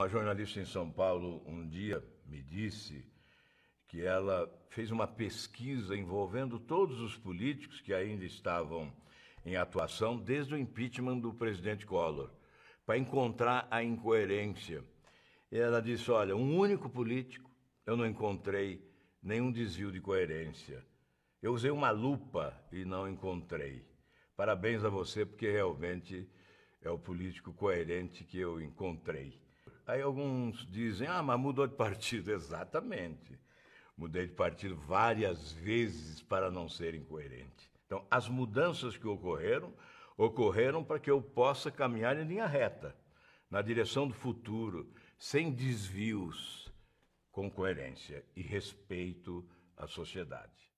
Uma jornalista em São Paulo um dia me disse que ela fez uma pesquisa envolvendo todos os políticos que ainda estavam em atuação desde o impeachment do presidente Collor, para encontrar a incoerência. E ela disse: Olha, um único político eu não encontrei nenhum desvio de coerência. Eu usei uma lupa e não encontrei. Parabéns a você, porque realmente é o político coerente que eu encontrei. Aí alguns dizem, ah, mas mudou de partido. Exatamente. Mudei de partido várias vezes para não ser incoerente. Então, as mudanças que ocorreram, ocorreram para que eu possa caminhar em linha reta, na direção do futuro, sem desvios, com coerência e respeito à sociedade.